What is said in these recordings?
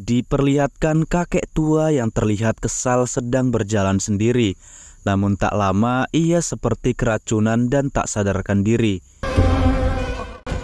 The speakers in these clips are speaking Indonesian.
Diperlihatkan kakek tua yang terlihat kesal sedang berjalan sendiri. Namun tak lama ia seperti keracunan dan tak sadarkan diri.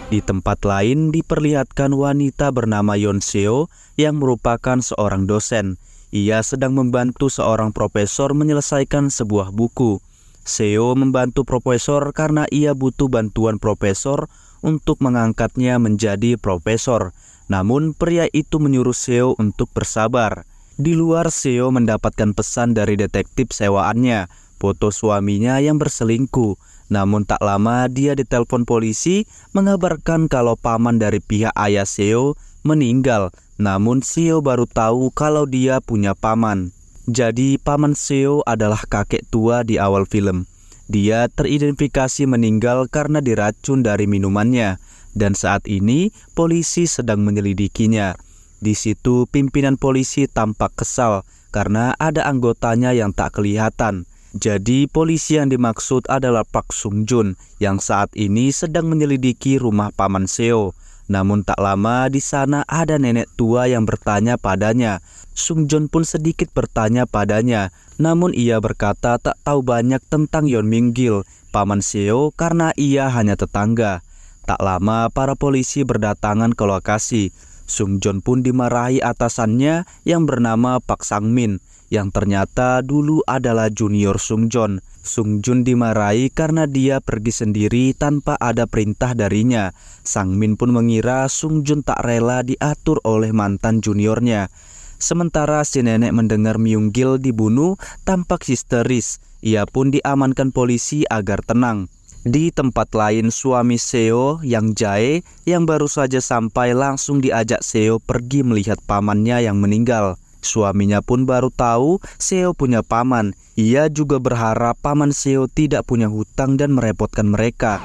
Di tempat lain diperlihatkan wanita bernama Yonseo yang merupakan seorang dosen. Ia sedang membantu seorang profesor menyelesaikan sebuah buku. Seo membantu profesor karena ia butuh bantuan profesor untuk mengangkatnya menjadi profesor. Namun pria itu menyuruh Seo untuk bersabar. Di luar Seo mendapatkan pesan dari detektif sewaannya, foto suaminya yang berselingkuh. Namun tak lama dia ditelepon polisi mengabarkan kalau paman dari pihak ayah Seo meninggal. Namun Seo baru tahu kalau dia punya paman. Jadi paman Seo adalah kakek tua di awal film. Dia teridentifikasi meninggal karena diracun dari minumannya dan saat ini polisi sedang menyelidikinya. Di situ pimpinan polisi tampak kesal karena ada anggotanya yang tak kelihatan. Jadi polisi yang dimaksud adalah Pak Sung Jun yang saat ini sedang menyelidiki rumah paman Seo. Namun tak lama di sana ada nenek tua yang bertanya padanya. Sung Jun pun sedikit bertanya padanya. Namun ia berkata tak tahu banyak tentang Ming Minggil, paman Seo karena ia hanya tetangga. Tak lama para polisi berdatangan ke lokasi. Sung Jon pun dimarahi atasannya yang bernama Pak Sang Min yang ternyata dulu adalah junior Sung Jon. Sung Jun dimarahi karena dia pergi sendiri tanpa ada perintah darinya. Sang Min pun mengira Sung Jun tak rela diatur oleh mantan juniornya. Sementara si nenek mendengar Myung Gil dibunuh, tampak histeris. Ia pun diamankan polisi agar tenang. Di tempat lain suami Seo yang Jae yang baru saja sampai langsung diajak Seo pergi melihat pamannya yang meninggal. Suaminya pun baru tahu Seo punya paman. Ia juga berharap paman Seo tidak punya hutang dan merepotkan mereka.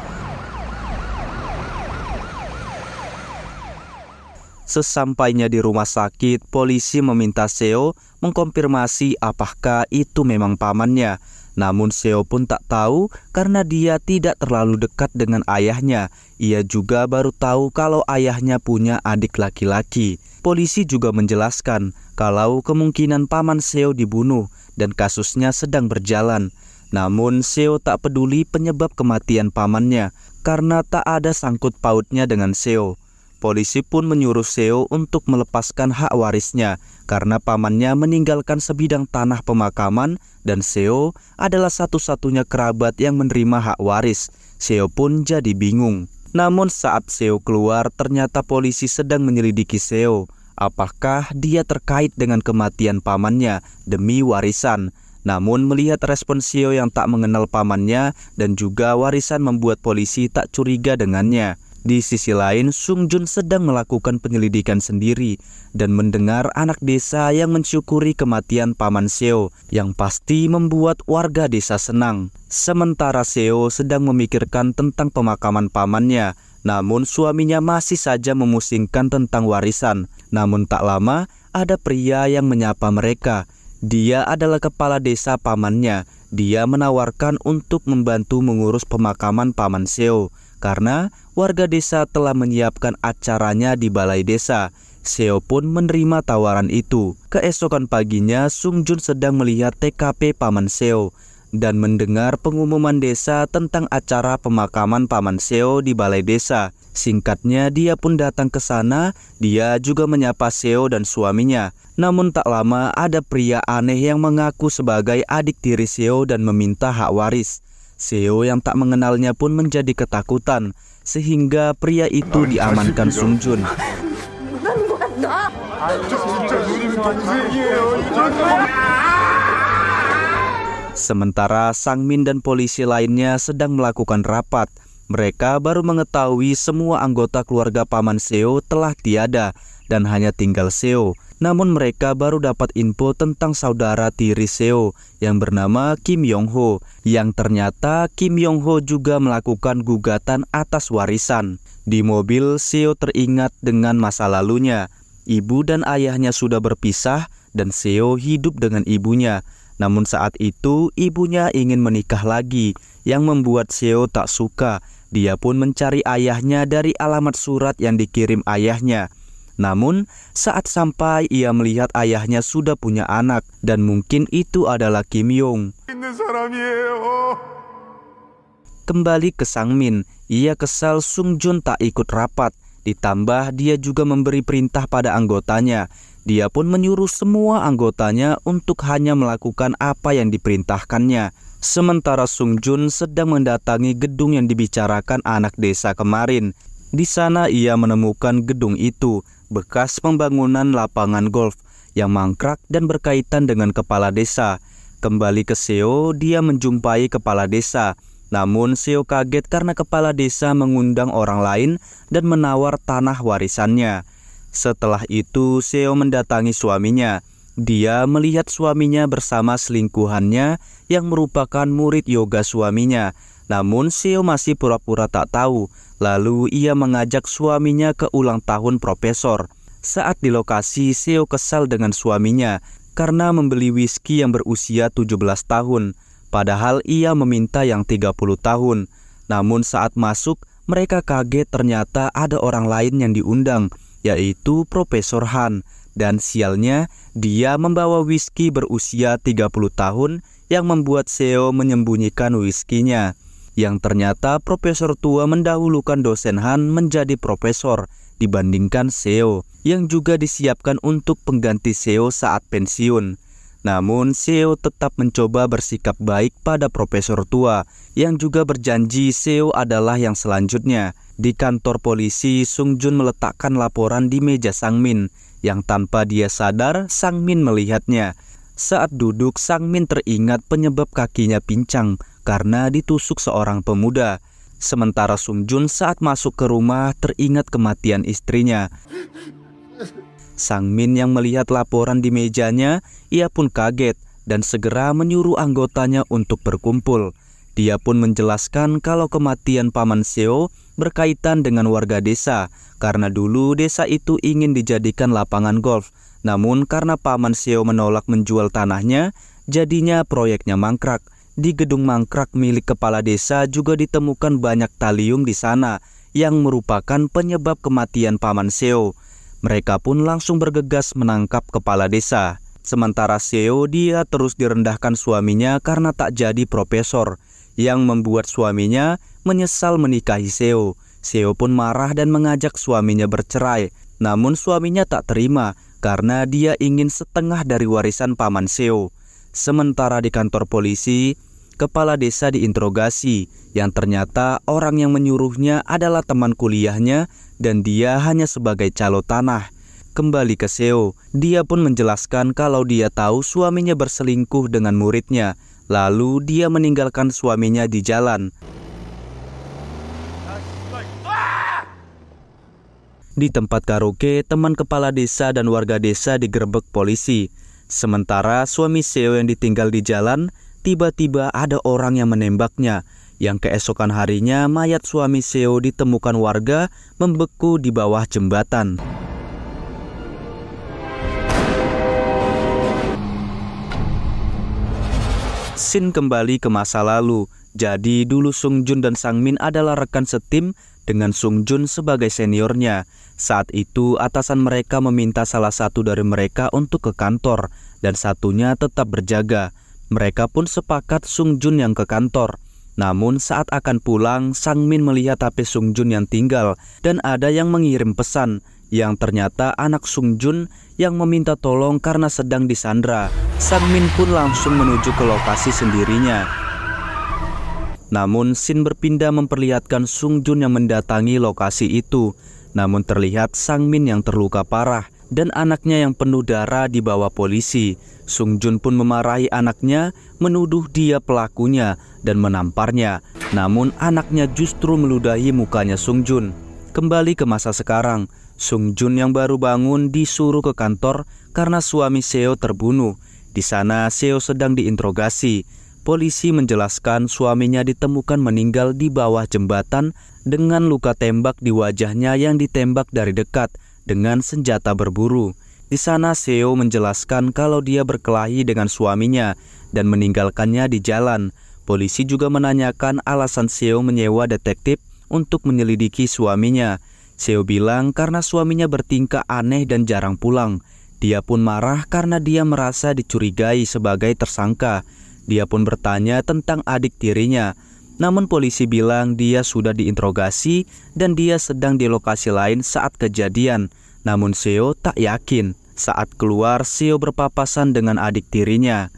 Sesampainya di rumah sakit, polisi meminta Seo mengkonfirmasi apakah itu memang pamannya. Namun Seo pun tak tahu karena dia tidak terlalu dekat dengan ayahnya. Ia juga baru tahu kalau ayahnya punya adik laki-laki. Polisi juga menjelaskan kalau kemungkinan paman Seo dibunuh dan kasusnya sedang berjalan. Namun Seo tak peduli penyebab kematian pamannya karena tak ada sangkut pautnya dengan Seo. Polisi pun menyuruh Seo untuk melepaskan hak warisnya karena pamannya meninggalkan sebidang tanah pemakaman dan Seo adalah satu-satunya kerabat yang menerima hak waris. Seo pun jadi bingung. Namun saat Seo keluar ternyata polisi sedang menyelidiki Seo. Apakah dia terkait dengan kematian pamannya demi warisan? Namun melihat respon Seo yang tak mengenal pamannya dan juga warisan membuat polisi tak curiga dengannya. Di sisi lain, Sung Jun sedang melakukan penyelidikan sendiri dan mendengar anak desa yang mensyukuri kematian Paman Seo yang pasti membuat warga desa senang. Sementara Seo sedang memikirkan tentang pemakaman pamannya, namun suaminya masih saja memusingkan tentang warisan. Namun tak lama, ada pria yang menyapa mereka. Dia adalah kepala desa pamannya. Dia menawarkan untuk membantu mengurus pemakaman paman Seo karena warga desa telah menyiapkan acaranya di balai desa. Seo pun menerima tawaran itu. Keesokan paginya, Sung Jun sedang melihat TKP Paman Seo dan mendengar pengumuman desa tentang acara pemakaman Paman Seo di balai desa. Singkatnya, dia pun datang ke sana. Dia juga menyapa Seo dan suaminya. Namun tak lama ada pria aneh yang mengaku sebagai adik tiri Seo dan meminta hak waris. CEO yang tak mengenalnya pun menjadi ketakutan, sehingga pria itu diamankan Sungjun. Sementara Sang Min dan polisi lainnya sedang melakukan rapat. Mereka baru mengetahui semua anggota keluarga Paman Seo telah tiada dan hanya tinggal Seo. Namun mereka baru dapat info tentang saudara tiri Seo yang bernama Kim Yong Ho yang ternyata Kim Yong Ho juga melakukan gugatan atas warisan. Di mobil Seo teringat dengan masa lalunya. Ibu dan ayahnya sudah berpisah dan Seo hidup dengan ibunya. Namun saat itu ibunya ingin menikah lagi yang membuat Seo tak suka. Dia pun mencari ayahnya dari alamat surat yang dikirim ayahnya. Namun, saat sampai ia melihat ayahnya sudah punya anak dan mungkin itu adalah Kim Yong. Kembali ke Sang Min, ia kesal Sung Jun tak ikut rapat. Ditambah dia juga memberi perintah pada anggotanya. Dia pun menyuruh semua anggotanya untuk hanya melakukan apa yang diperintahkannya. Sementara Sung Jun sedang mendatangi gedung yang dibicarakan anak desa kemarin. Di sana ia menemukan gedung itu bekas pembangunan lapangan golf yang mangkrak dan berkaitan dengan kepala desa. Kembali ke Seo, dia menjumpai kepala desa. Namun Seo kaget karena kepala desa mengundang orang lain dan menawar tanah warisannya. Setelah itu Seo mendatangi suaminya. Dia melihat suaminya bersama selingkuhannya yang merupakan murid yoga suaminya. Namun Seo masih pura-pura tak tahu, lalu ia mengajak suaminya ke ulang tahun profesor. Saat di lokasi, Seo kesal dengan suaminya karena membeli whisky yang berusia 17 tahun, padahal ia meminta yang 30 tahun. Namun saat masuk, mereka kaget ternyata ada orang lain yang diundang, yaitu Profesor Han. Dan sialnya, dia membawa whisky berusia 30 tahun yang membuat Seo menyembunyikan whiskynya yang ternyata profesor tua mendahulukan dosen Han menjadi profesor dibandingkan Seo yang juga disiapkan untuk pengganti Seo saat pensiun. Namun, Seo tetap mencoba bersikap baik pada profesor tua yang juga berjanji Seo adalah yang selanjutnya. Di kantor polisi, Sung Jun meletakkan laporan di meja Sang Min yang tanpa dia sadar Sang Min melihatnya. Saat duduk, Sang Min teringat penyebab kakinya pincang karena ditusuk seorang pemuda. Sementara Sung Jun saat masuk ke rumah teringat kematian istrinya. Sang Min yang melihat laporan di mejanya, ia pun kaget dan segera menyuruh anggotanya untuk berkumpul. Dia pun menjelaskan kalau kematian Paman Seo berkaitan dengan warga desa, karena dulu desa itu ingin dijadikan lapangan golf. Namun karena Paman Seo menolak menjual tanahnya, jadinya proyeknya mangkrak. Di gedung mangkrak milik kepala desa juga ditemukan banyak talium di sana yang merupakan penyebab kematian Paman Seo. Mereka pun langsung bergegas menangkap kepala desa. Sementara Seo dia terus direndahkan suaminya karena tak jadi profesor yang membuat suaminya menyesal menikahi Seo. Seo pun marah dan mengajak suaminya bercerai. Namun suaminya tak terima karena dia ingin setengah dari warisan Paman Seo. Sementara di kantor polisi, kepala desa diinterogasi yang ternyata orang yang menyuruhnya adalah teman kuliahnya dan dia hanya sebagai calo tanah. Kembali ke Seo, dia pun menjelaskan kalau dia tahu suaminya berselingkuh dengan muridnya, lalu dia meninggalkan suaminya di jalan. Di tempat karaoke, teman kepala desa dan warga desa digerebek polisi. Sementara suami Seo yang ditinggal di jalan, tiba-tiba ada orang yang menembaknya. Yang keesokan harinya mayat suami Seo ditemukan warga membeku di bawah jembatan. Sin kembali ke masa lalu. Jadi dulu Sung Jun dan Sang Min adalah rekan setim dengan Sung Jun sebagai seniornya. Saat itu atasan mereka meminta salah satu dari mereka untuk ke kantor dan satunya tetap berjaga. Mereka pun sepakat Sung Jun yang ke kantor. Namun saat akan pulang, Sang Min melihat HP Sung Jun yang tinggal dan ada yang mengirim pesan yang ternyata anak Sung Jun yang meminta tolong karena sedang disandra. Sang Min pun langsung menuju ke lokasi sendirinya. Namun Sin berpindah memperlihatkan Sung Jun yang mendatangi lokasi itu. Namun terlihat Sang Min yang terluka parah dan anaknya yang penuh darah di bawah polisi. Sung Jun pun memarahi anaknya, menuduh dia pelakunya dan menamparnya. Namun anaknya justru meludahi mukanya Sung Jun. Kembali ke masa sekarang, Sung Jun yang baru bangun disuruh ke kantor karena suami Seo terbunuh. Di sana Seo sedang diinterogasi polisi menjelaskan suaminya ditemukan meninggal di bawah jembatan dengan luka tembak di wajahnya yang ditembak dari dekat dengan senjata berburu. Di sana Seo menjelaskan kalau dia berkelahi dengan suaminya dan meninggalkannya di jalan. Polisi juga menanyakan alasan Seo menyewa detektif untuk menyelidiki suaminya. Seo bilang karena suaminya bertingkah aneh dan jarang pulang. Dia pun marah karena dia merasa dicurigai sebagai tersangka. Dia pun bertanya tentang adik tirinya. Namun polisi bilang dia sudah diinterogasi dan dia sedang di lokasi lain saat kejadian. Namun Seo tak yakin. Saat keluar, Seo berpapasan dengan adik tirinya.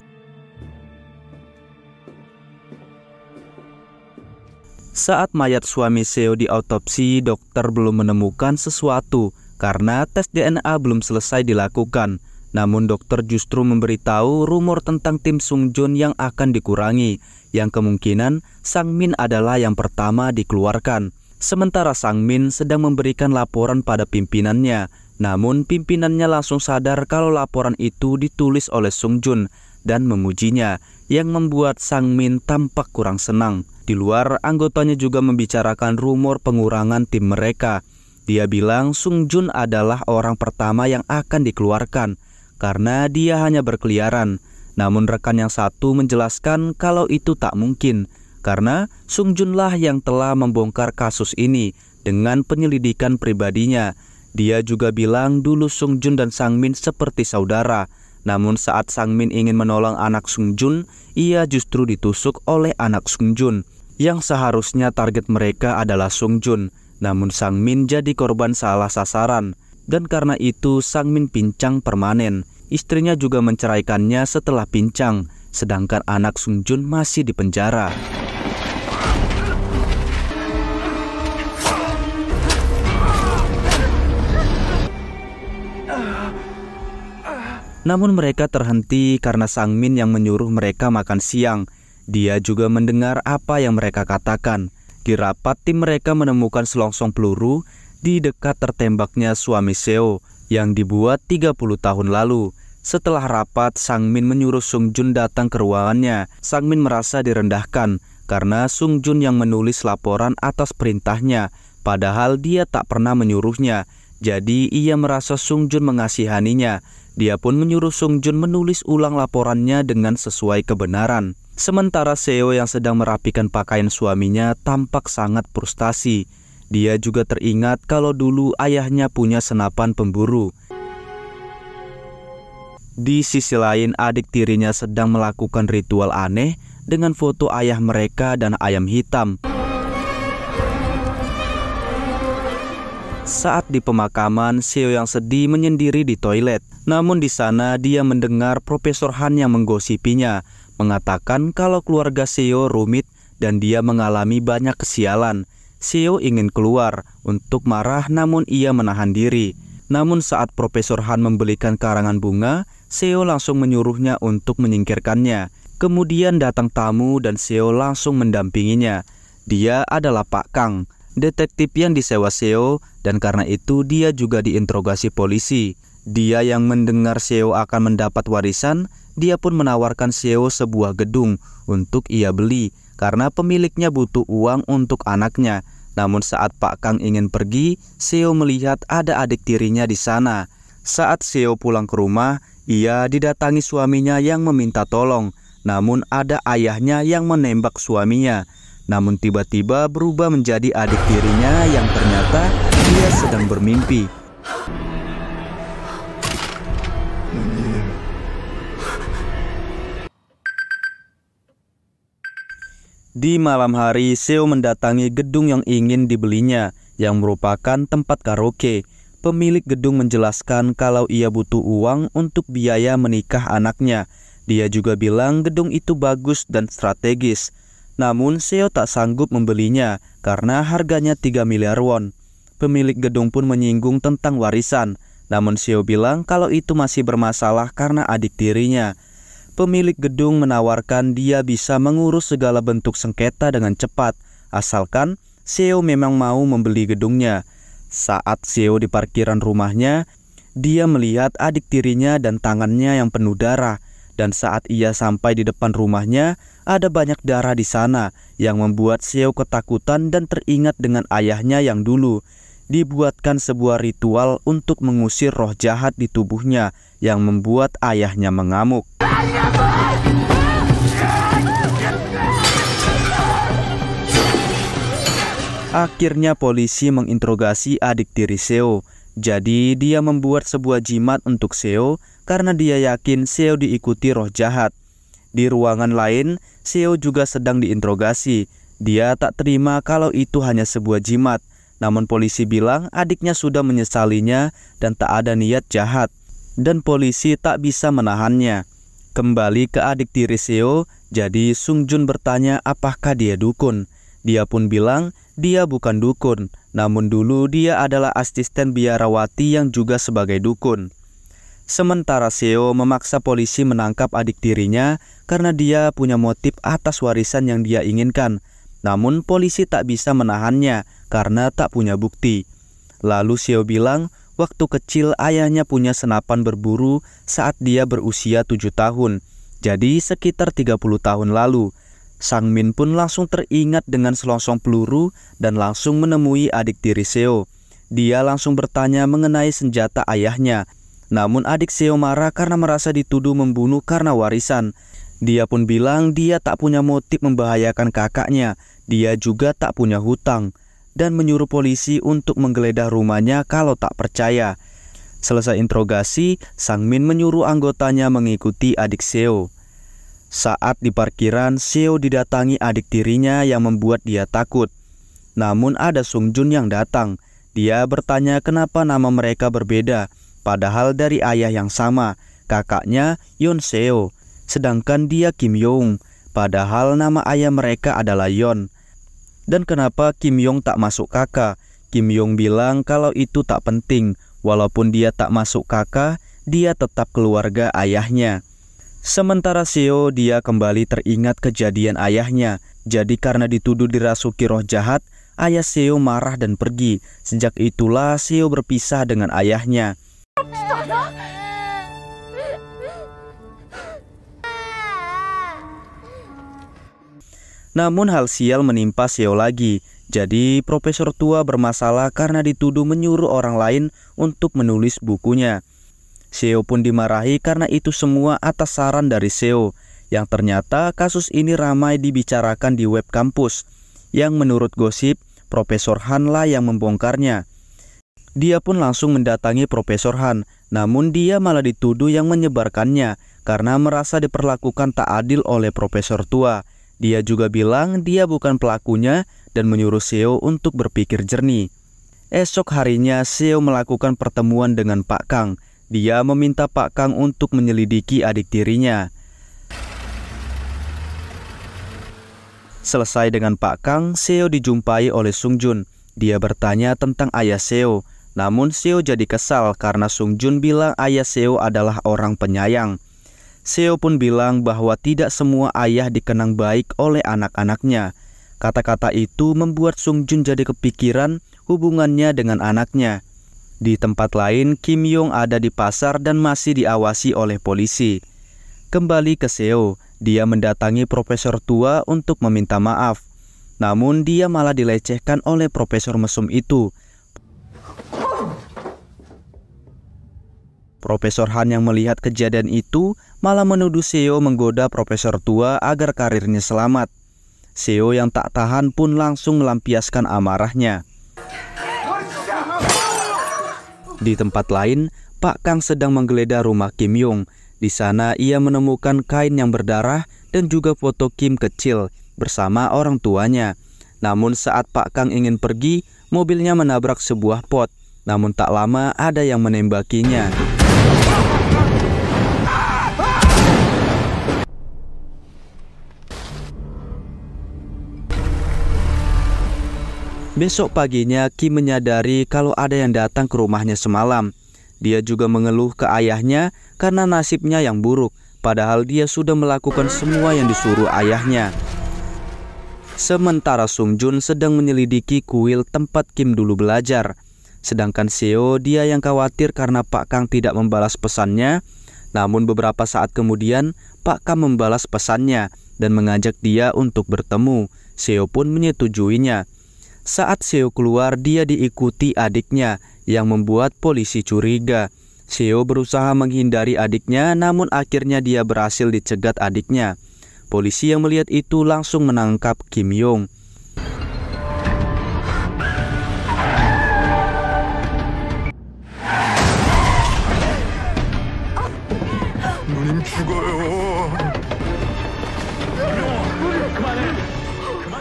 Saat mayat suami Seo diautopsi, dokter belum menemukan sesuatu karena tes DNA belum selesai dilakukan. Namun dokter justru memberitahu rumor tentang tim Sung Jun yang akan dikurangi, yang kemungkinan Sang Min adalah yang pertama dikeluarkan. Sementara Sang Min sedang memberikan laporan pada pimpinannya, namun pimpinannya langsung sadar kalau laporan itu ditulis oleh Sung Jun dan memujinya, yang membuat Sang Min tampak kurang senang. Di luar, anggotanya juga membicarakan rumor pengurangan tim mereka. Dia bilang Sung Jun adalah orang pertama yang akan dikeluarkan, karena dia hanya berkeliaran. Namun rekan yang satu menjelaskan kalau itu tak mungkin karena Sung Junlah yang telah membongkar kasus ini dengan penyelidikan pribadinya. Dia juga bilang dulu Sung Jun dan Sang Min seperti saudara. Namun saat Sang Min ingin menolong anak Sung Jun, ia justru ditusuk oleh anak Sung Jun. Yang seharusnya target mereka adalah Sung Jun. Namun Sang Min jadi korban salah sasaran dan karena itu Sang Min pincang permanen. Istrinya juga menceraikannya setelah pincang, sedangkan anak Sung Jun masih di penjara. Namun mereka terhenti karena Sang Min yang menyuruh mereka makan siang. Dia juga mendengar apa yang mereka katakan. Di rapat tim mereka menemukan selongsong peluru di dekat tertembaknya suami Seo yang dibuat 30 tahun lalu. Setelah rapat, Sang Min menyuruh Sung Jun datang ke ruangannya. Sang Min merasa direndahkan karena Sung Jun yang menulis laporan atas perintahnya, padahal dia tak pernah menyuruhnya. Jadi ia merasa Sung Jun mengasihaninya. Dia pun menyuruh Sung Jun menulis ulang laporannya dengan sesuai kebenaran. Sementara Seo yang sedang merapikan pakaian suaminya tampak sangat frustasi. Dia juga teringat kalau dulu ayahnya punya senapan pemburu. Di sisi lain, adik tirinya sedang melakukan ritual aneh dengan foto ayah mereka dan ayam hitam. Saat di pemakaman, Seo yang sedih menyendiri di toilet. Namun di sana dia mendengar Profesor Han yang menggosipinya, mengatakan kalau keluarga Seo rumit dan dia mengalami banyak kesialan. Seo ingin keluar untuk marah namun ia menahan diri. Namun saat Profesor Han membelikan karangan bunga, Seo langsung menyuruhnya untuk menyingkirkannya. Kemudian datang tamu dan Seo langsung mendampinginya. Dia adalah Pak Kang, detektif yang disewa Seo dan karena itu dia juga diinterogasi polisi. Dia yang mendengar Seo akan mendapat warisan, dia pun menawarkan Seo sebuah gedung untuk ia beli karena pemiliknya butuh uang untuk anaknya. Namun saat Pak Kang ingin pergi, Seo melihat ada adik tirinya di sana. Saat Seo pulang ke rumah, ia didatangi suaminya yang meminta tolong. Namun ada ayahnya yang menembak suaminya. Namun tiba-tiba berubah menjadi adik tirinya yang ternyata dia sedang bermimpi. Di malam hari, Seo mendatangi gedung yang ingin dibelinya, yang merupakan tempat karaoke. Pemilik gedung menjelaskan kalau ia butuh uang untuk biaya menikah anaknya. Dia juga bilang gedung itu bagus dan strategis. Namun Seo tak sanggup membelinya karena harganya 3 miliar won. Pemilik gedung pun menyinggung tentang warisan. Namun Seo bilang kalau itu masih bermasalah karena adik tirinya pemilik gedung menawarkan dia bisa mengurus segala bentuk sengketa dengan cepat, asalkan Seo memang mau membeli gedungnya. Saat Seo di parkiran rumahnya, dia melihat adik tirinya dan tangannya yang penuh darah. Dan saat ia sampai di depan rumahnya, ada banyak darah di sana yang membuat Seo ketakutan dan teringat dengan ayahnya yang dulu dibuatkan sebuah ritual untuk mengusir roh jahat di tubuhnya yang membuat ayahnya mengamuk. Akhirnya polisi menginterogasi adik tiri Seo. Jadi dia membuat sebuah jimat untuk Seo karena dia yakin Seo diikuti roh jahat. Di ruangan lain, Seo juga sedang diinterogasi. Dia tak terima kalau itu hanya sebuah jimat namun polisi bilang adiknya sudah menyesalinya dan tak ada niat jahat. Dan polisi tak bisa menahannya. Kembali ke adik tiri Seo, jadi Sung Jun bertanya apakah dia dukun. Dia pun bilang dia bukan dukun, namun dulu dia adalah asisten biarawati yang juga sebagai dukun. Sementara Seo memaksa polisi menangkap adik tirinya karena dia punya motif atas warisan yang dia inginkan, namun polisi tak bisa menahannya karena tak punya bukti. Lalu Xiao bilang, waktu kecil ayahnya punya senapan berburu saat dia berusia 7 tahun, jadi sekitar 30 tahun lalu. Sang Min pun langsung teringat dengan selongsong peluru dan langsung menemui adik tiri Seo. Dia langsung bertanya mengenai senjata ayahnya. Namun adik Seo marah karena merasa dituduh membunuh karena warisan. Dia pun bilang dia tak punya motif membahayakan kakaknya dia juga tak punya hutang dan menyuruh polisi untuk menggeledah rumahnya kalau tak percaya. Selesai interogasi, Sang Min menyuruh anggotanya mengikuti adik Seo. Saat di parkiran, Seo didatangi adik tirinya yang membuat dia takut. Namun ada Sung Jun yang datang. Dia bertanya kenapa nama mereka berbeda, padahal dari ayah yang sama, kakaknya Yon Seo, sedangkan dia Kim Yong, padahal nama ayah mereka adalah Yon. Dan kenapa Kim Yong tak masuk kakak? Kim Yong bilang kalau itu tak penting, walaupun dia tak masuk kakak, dia tetap keluarga ayahnya. Sementara Seo dia kembali teringat kejadian ayahnya. Jadi karena dituduh dirasuki roh jahat, ayah Seo marah dan pergi. Sejak itulah Seo berpisah dengan ayahnya. Namun hal sial menimpa Seo lagi. Jadi profesor tua bermasalah karena dituduh menyuruh orang lain untuk menulis bukunya. Seo pun dimarahi karena itu semua atas saran dari Seo yang ternyata kasus ini ramai dibicarakan di web kampus yang menurut gosip Profesor Han lah yang membongkarnya. Dia pun langsung mendatangi Profesor Han, namun dia malah dituduh yang menyebarkannya karena merasa diperlakukan tak adil oleh Profesor Tua. Dia juga bilang dia bukan pelakunya dan menyuruh Seo untuk berpikir jernih. Esok harinya Seo melakukan pertemuan dengan Pak Kang. Dia meminta Pak Kang untuk menyelidiki adik tirinya. Selesai dengan Pak Kang, Seo dijumpai oleh Sung Jun. Dia bertanya tentang ayah Seo. Namun Seo jadi kesal karena Sung Jun bilang ayah Seo adalah orang penyayang. Seo pun bilang bahwa tidak semua ayah dikenang baik oleh anak-anaknya. Kata-kata itu membuat Sung Jun jadi kepikiran hubungannya dengan anaknya. Di tempat lain, Kim Yong ada di pasar dan masih diawasi oleh polisi. Kembali ke Seo, dia mendatangi profesor tua untuk meminta maaf. Namun dia malah dilecehkan oleh profesor mesum itu. Profesor Han yang melihat kejadian itu malah menuduh Seo menggoda profesor tua agar karirnya selamat. Seo yang tak tahan pun langsung melampiaskan amarahnya. Di tempat lain, Pak Kang sedang menggeledah rumah Kim Yong. Di sana ia menemukan kain yang berdarah dan juga foto Kim kecil bersama orang tuanya. Namun saat Pak Kang ingin pergi, mobilnya menabrak sebuah pot. Namun tak lama ada yang menembakinya. Besok paginya, Kim menyadari kalau ada yang datang ke rumahnya semalam. Dia juga mengeluh ke ayahnya karena nasibnya yang buruk, padahal dia sudah melakukan semua yang disuruh ayahnya. Sementara Sung Jun sedang menyelidiki kuil tempat Kim dulu belajar. Sedangkan Seo, dia yang khawatir karena Pak Kang tidak membalas pesannya. Namun beberapa saat kemudian, Pak Kang membalas pesannya dan mengajak dia untuk bertemu. Seo pun menyetujuinya. Saat Seo keluar, dia diikuti adiknya yang membuat polisi curiga. Seo berusaha menghindari adiknya, namun akhirnya dia berhasil dicegat adiknya. Polisi yang melihat itu langsung menangkap Kim Yong.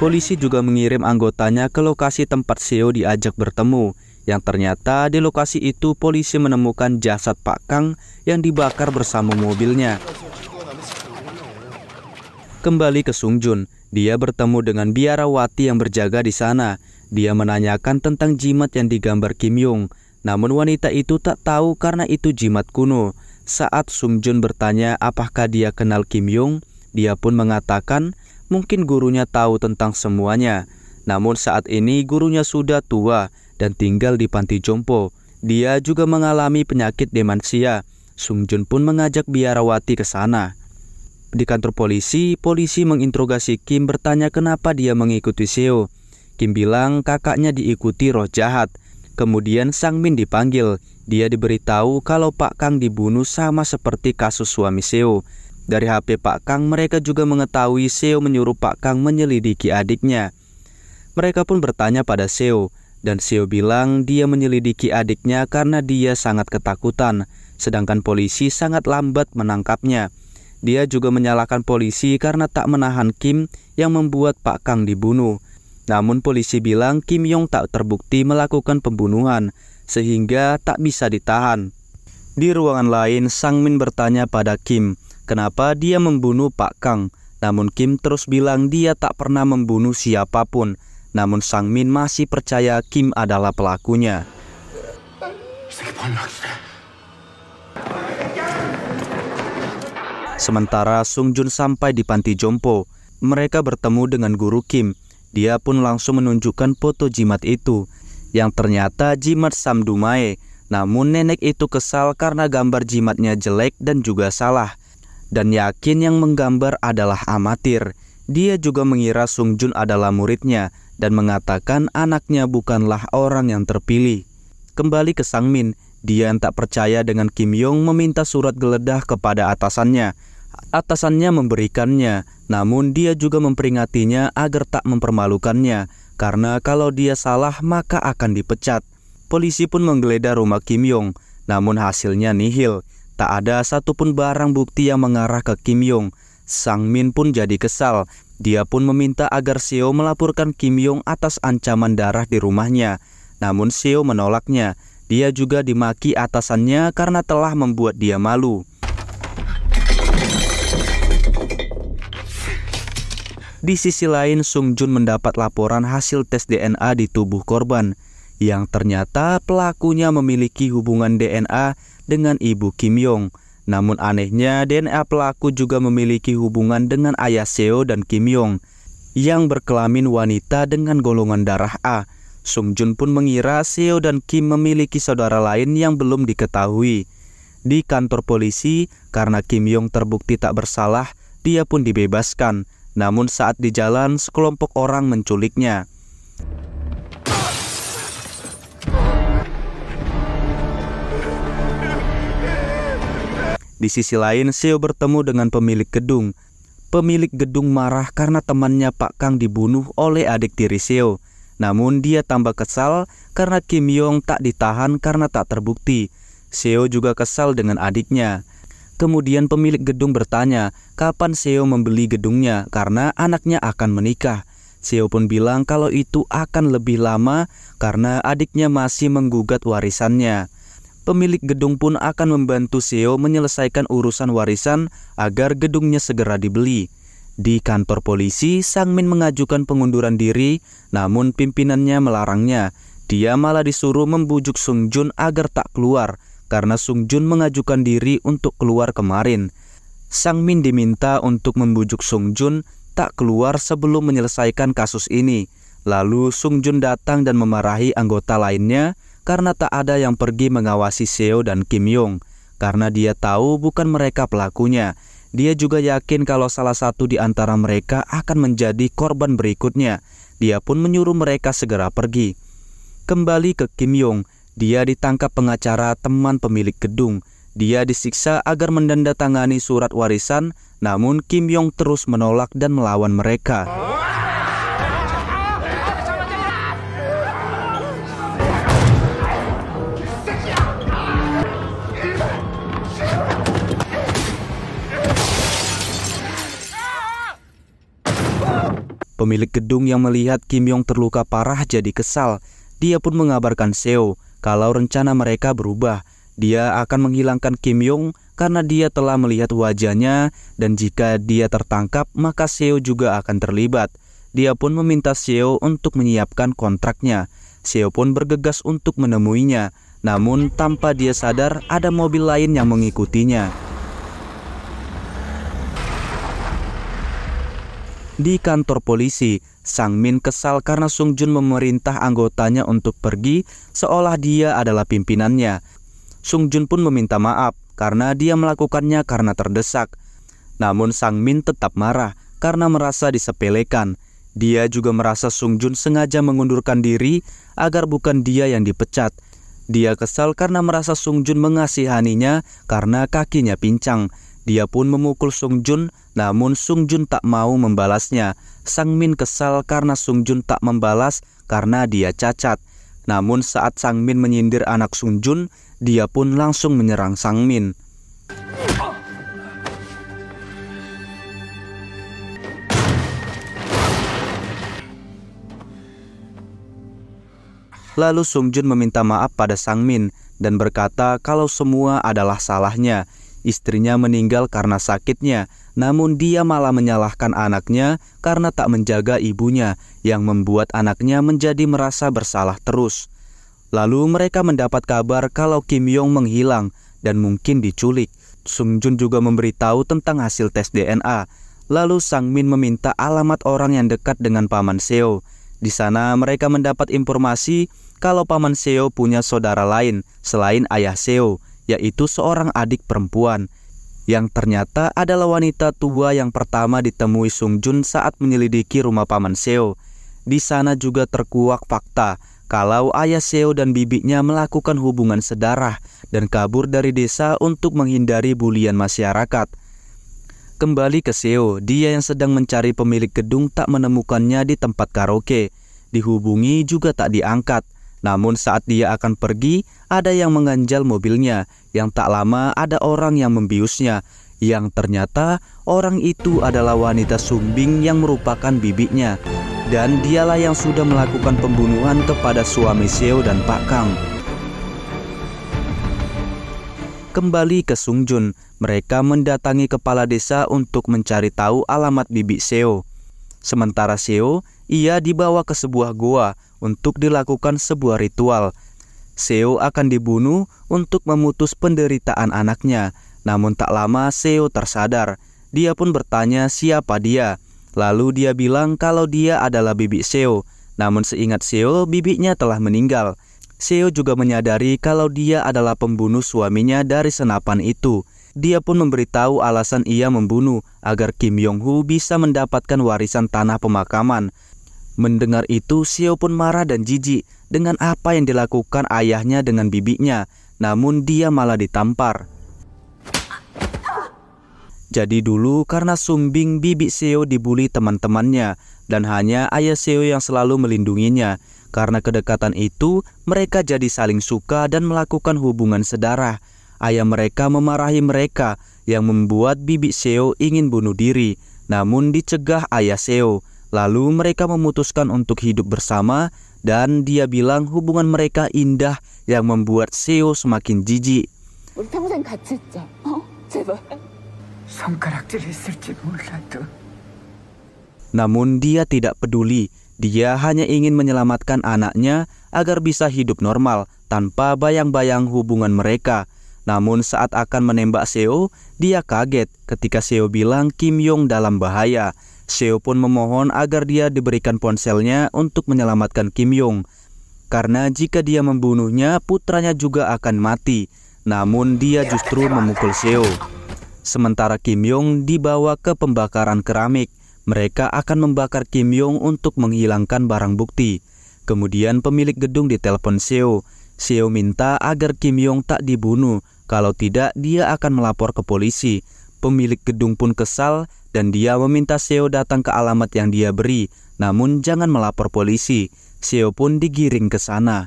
Polisi juga mengirim anggotanya ke lokasi tempat Seo diajak bertemu, yang ternyata di lokasi itu polisi menemukan jasad Pak Kang yang dibakar bersama mobilnya. Kembali ke Sungjun, dia bertemu dengan biarawati yang berjaga di sana. Dia menanyakan tentang jimat yang digambar Kim Yong, namun wanita itu tak tahu karena itu jimat kuno. Saat Sungjun bertanya apakah dia kenal Kim Yong, dia pun mengatakan mungkin gurunya tahu tentang semuanya. Namun saat ini gurunya sudah tua dan tinggal di panti jompo. Dia juga mengalami penyakit demensia. Sung Jun pun mengajak biarawati ke sana. Di kantor polisi, polisi menginterogasi Kim bertanya kenapa dia mengikuti Seo. Kim bilang kakaknya diikuti roh jahat. Kemudian Sang Min dipanggil. Dia diberitahu kalau Pak Kang dibunuh sama seperti kasus suami Seo. Dari HP Pak Kang, mereka juga mengetahui Seo menyuruh Pak Kang menyelidiki adiknya. Mereka pun bertanya pada Seo, dan Seo bilang dia menyelidiki adiknya karena dia sangat ketakutan, sedangkan polisi sangat lambat menangkapnya. Dia juga menyalahkan polisi karena tak menahan Kim yang membuat Pak Kang dibunuh. Namun polisi bilang Kim Yong tak terbukti melakukan pembunuhan, sehingga tak bisa ditahan. Di ruangan lain, Sang Min bertanya pada Kim, kenapa dia membunuh Pak Kang. Namun Kim terus bilang dia tak pernah membunuh siapapun. Namun Sang Min masih percaya Kim adalah pelakunya. Sementara Sung Jun sampai di panti jompo, mereka bertemu dengan guru Kim. Dia pun langsung menunjukkan foto jimat itu, yang ternyata jimat Sam Dumae. Namun nenek itu kesal karena gambar jimatnya jelek dan juga salah dan yakin yang menggambar adalah amatir. Dia juga mengira Sung Jun adalah muridnya dan mengatakan anaknya bukanlah orang yang terpilih. Kembali ke Sang Min, dia yang tak percaya dengan Kim Yong meminta surat geledah kepada atasannya. Atasannya memberikannya, namun dia juga memperingatinya agar tak mempermalukannya, karena kalau dia salah maka akan dipecat. Polisi pun menggeledah rumah Kim Yong, namun hasilnya nihil Tak ada satupun barang bukti yang mengarah ke Kim Yong. Sang Min pun jadi kesal. Dia pun meminta agar Seo melaporkan Kim Yong atas ancaman darah di rumahnya. Namun Seo menolaknya. Dia juga dimaki atasannya karena telah membuat dia malu. Di sisi lain, Sung Jun mendapat laporan hasil tes DNA di tubuh korban yang ternyata pelakunya memiliki hubungan DNA dengan ibu Kim Yong. Namun anehnya DNA pelaku juga memiliki hubungan dengan ayah Seo dan Kim Yong yang berkelamin wanita dengan golongan darah A. Sung Jun pun mengira Seo dan Kim memiliki saudara lain yang belum diketahui. Di kantor polisi, karena Kim Yong terbukti tak bersalah, dia pun dibebaskan. Namun saat di jalan, sekelompok orang menculiknya. Di sisi lain, Seo bertemu dengan pemilik gedung. Pemilik gedung marah karena temannya Pak Kang dibunuh oleh adik tiri Seo. Namun dia tambah kesal karena Kim Yong tak ditahan karena tak terbukti. Seo juga kesal dengan adiknya. Kemudian pemilik gedung bertanya kapan Seo membeli gedungnya karena anaknya akan menikah. Seo pun bilang kalau itu akan lebih lama karena adiknya masih menggugat warisannya pemilik gedung pun akan membantu CEO menyelesaikan urusan warisan agar gedungnya segera dibeli. Di kantor polisi, Sang Min mengajukan pengunduran diri, namun pimpinannya melarangnya. Dia malah disuruh membujuk Sung Jun agar tak keluar, karena Sung Jun mengajukan diri untuk keluar kemarin. Sang Min diminta untuk membujuk Sung Jun tak keluar sebelum menyelesaikan kasus ini. Lalu Sung Jun datang dan memarahi anggota lainnya karena tak ada yang pergi mengawasi Seo dan Kim Yong. Karena dia tahu bukan mereka pelakunya, dia juga yakin kalau salah satu di antara mereka akan menjadi korban berikutnya. Dia pun menyuruh mereka segera pergi. Kembali ke Kim Yong, dia ditangkap pengacara teman pemilik gedung. Dia disiksa agar mendandatangani surat warisan, namun Kim Yong terus menolak dan melawan mereka. Pemilik gedung yang melihat Kim Yong terluka parah jadi kesal. Dia pun mengabarkan Seo kalau rencana mereka berubah. Dia akan menghilangkan Kim Yong karena dia telah melihat wajahnya dan jika dia tertangkap maka Seo juga akan terlibat. Dia pun meminta Seo untuk menyiapkan kontraknya. Seo pun bergegas untuk menemuinya. Namun tanpa dia sadar ada mobil lain yang mengikutinya. Di kantor polisi, Sang Min kesal karena Sung Jun memerintah anggotanya untuk pergi seolah dia adalah pimpinannya. Sung Jun pun meminta maaf karena dia melakukannya karena terdesak. Namun Sang Min tetap marah karena merasa disepelekan. Dia juga merasa Sung Jun sengaja mengundurkan diri agar bukan dia yang dipecat. Dia kesal karena merasa Sung Jun mengasihaninya karena kakinya pincang. Dia pun memukul Sung Jun, namun Sung Jun tak mau membalasnya. Sang Min kesal karena Sung Jun tak membalas karena dia cacat. Namun saat Sang Min menyindir anak Sung Jun, dia pun langsung menyerang Sang Min. Lalu Sung Jun meminta maaf pada Sang Min dan berkata kalau semua adalah salahnya. Istrinya meninggal karena sakitnya, namun dia malah menyalahkan anaknya karena tak menjaga ibunya, yang membuat anaknya menjadi merasa bersalah terus. Lalu mereka mendapat kabar kalau Kim Yong menghilang dan mungkin diculik. Sung Jun juga memberitahu tentang hasil tes DNA. Lalu Sang Min meminta alamat orang yang dekat dengan Paman Seo. Di sana mereka mendapat informasi kalau Paman Seo punya saudara lain selain ayah Seo yaitu seorang adik perempuan yang ternyata adalah wanita tua yang pertama ditemui Sung Jun saat menyelidiki rumah paman Seo. Di sana juga terkuak fakta kalau ayah Seo dan bibinya melakukan hubungan sedarah dan kabur dari desa untuk menghindari bulian masyarakat. Kembali ke Seo, dia yang sedang mencari pemilik gedung tak menemukannya di tempat karaoke. Dihubungi juga tak diangkat. Namun saat dia akan pergi, ada yang mengganjal mobilnya. Yang tak lama ada orang yang membiusnya. Yang ternyata orang itu adalah wanita sumbing yang merupakan bibinya. Dan dialah yang sudah melakukan pembunuhan kepada suami Seo dan Pak Kang. Kembali ke Sungjun, mereka mendatangi kepala desa untuk mencari tahu alamat bibi Seo. Sementara Seo, ia dibawa ke sebuah goa untuk dilakukan sebuah ritual. Seo akan dibunuh untuk memutus penderitaan anaknya, namun tak lama Seo tersadar. Dia pun bertanya siapa dia. Lalu dia bilang kalau dia adalah bibi Seo. Namun seingat Seo, bibinya telah meninggal. Seo juga menyadari kalau dia adalah pembunuh suaminya dari senapan itu. Dia pun memberitahu alasan ia membunuh agar Kim yong ho bisa mendapatkan warisan tanah pemakaman. Mendengar itu, Xiao pun marah dan jijik dengan apa yang dilakukan ayahnya dengan bibinya, namun dia malah ditampar. Jadi dulu karena Sumbing bibi Seo dibuli teman-temannya dan hanya ayah Seo yang selalu melindunginya. Karena kedekatan itu, mereka jadi saling suka dan melakukan hubungan sedarah. Ayah mereka memarahi mereka yang membuat bibi Seo ingin bunuh diri, namun dicegah ayah Seo. Lalu mereka memutuskan untuk hidup bersama dan dia bilang hubungan mereka indah yang membuat Seo semakin jijik. Namun dia tidak peduli, dia hanya ingin menyelamatkan anaknya agar bisa hidup normal tanpa bayang-bayang hubungan mereka. Namun saat akan menembak Seo, dia kaget ketika Seo bilang Kim Yong dalam bahaya. Seo pun memohon agar dia diberikan ponselnya untuk menyelamatkan Kim Yong. Karena jika dia membunuhnya, putranya juga akan mati. Namun dia justru memukul Seo. Sementara Kim Yong dibawa ke pembakaran keramik. Mereka akan membakar Kim Yong untuk menghilangkan barang bukti. Kemudian pemilik gedung ditelepon Seo. Seo minta agar Kim Yong tak dibunuh, kalau tidak dia akan melapor ke polisi. Pemilik gedung pun kesal dan dia meminta Seo datang ke alamat yang dia beri, namun jangan melapor polisi. Seo pun digiring ke sana.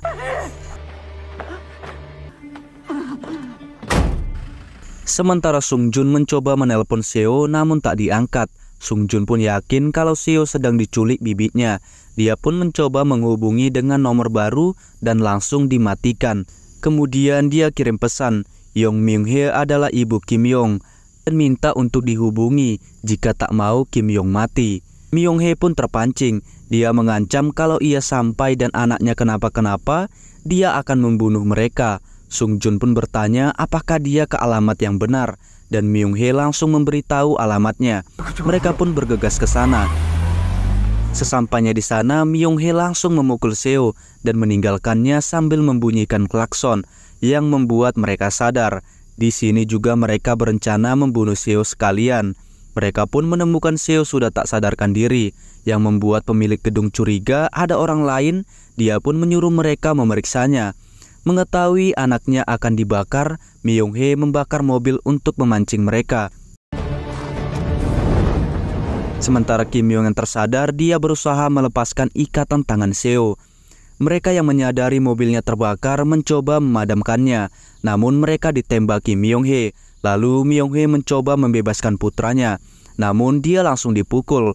Sementara Sung Jun mencoba menelpon Seo namun tak diangkat. Sung Jun pun yakin kalau Seo sedang diculik bibitnya. Dia pun mencoba menghubungi dengan nomor baru dan langsung dimatikan. Kemudian dia kirim pesan, Yong Myung Hye adalah ibu Kim Yong dan minta untuk dihubungi jika tak mau Kim Yong mati. Myung Hee pun terpancing. Dia mengancam kalau ia sampai dan anaknya kenapa-kenapa, dia akan membunuh mereka. Sung Jun pun bertanya apakah dia ke alamat yang benar dan Myung Hee langsung memberitahu alamatnya. Mereka pun bergegas ke sana. Sesampainya di sana, Myung Hee langsung memukul Seo dan meninggalkannya sambil membunyikan klakson yang membuat mereka sadar. Di sini juga mereka berencana membunuh Seo sekalian. Mereka pun menemukan Seo sudah tak sadarkan diri, yang membuat pemilik gedung curiga ada orang lain, dia pun menyuruh mereka memeriksanya. Mengetahui anaknya akan dibakar, Myung Hee membakar mobil untuk memancing mereka. Sementara Kim Yong yang tersadar, dia berusaha melepaskan ikatan tangan Seo. Mereka yang menyadari mobilnya terbakar mencoba memadamkannya, namun mereka ditembaki Myung-hee. Lalu Myung-hee mencoba membebaskan putranya, namun dia langsung dipukul.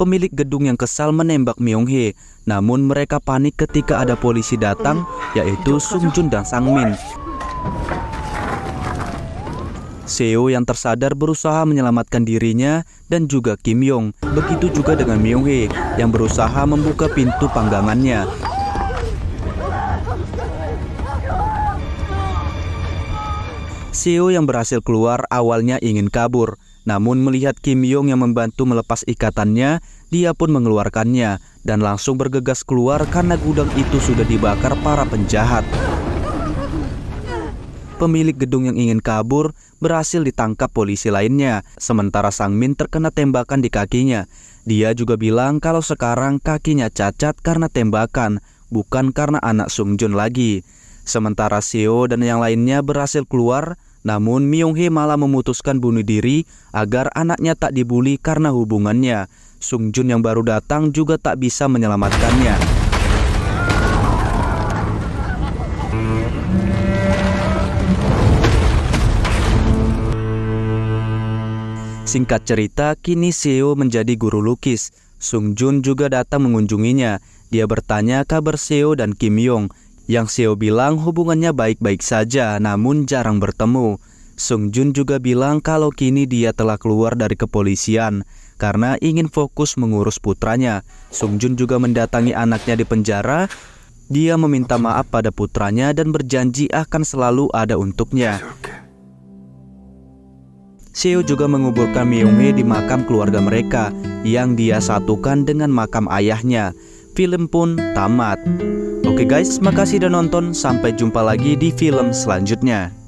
Pemilik gedung yang kesal menembak Myung-hee, namun mereka panik ketika ada polisi datang, yaitu Sung Jun dan Sang Min. Seo yang tersadar berusaha menyelamatkan dirinya dan juga Kim Yong. Begitu juga dengan Myung Hee yang berusaha membuka pintu panggangannya. Seo yang berhasil keluar awalnya ingin kabur, namun melihat Kim Yong yang membantu melepas ikatannya, dia pun mengeluarkannya dan langsung bergegas keluar karena gudang itu sudah dibakar para penjahat pemilik gedung yang ingin kabur berhasil ditangkap polisi lainnya, sementara Sang Min terkena tembakan di kakinya. Dia juga bilang kalau sekarang kakinya cacat karena tembakan, bukan karena anak Sung Jun lagi. Sementara Seo dan yang lainnya berhasil keluar, namun Myung Hee malah memutuskan bunuh diri agar anaknya tak dibully karena hubungannya. Sung Jun yang baru datang juga tak bisa menyelamatkannya. Singkat cerita, kini Seo menjadi guru lukis. Sung Jun juga datang mengunjunginya. Dia bertanya kabar Seo dan Kim Yong. Yang Seo bilang hubungannya baik-baik saja, namun jarang bertemu. Sung Jun juga bilang kalau kini dia telah keluar dari kepolisian karena ingin fokus mengurus putranya. Sung Jun juga mendatangi anaknya di penjara. Dia meminta maaf pada putranya dan berjanji akan selalu ada untuknya. Seo juga menguburkan Myunghae di makam keluarga mereka yang dia satukan dengan makam ayahnya. Film pun tamat. Oke guys, makasih udah nonton. Sampai jumpa lagi di film selanjutnya.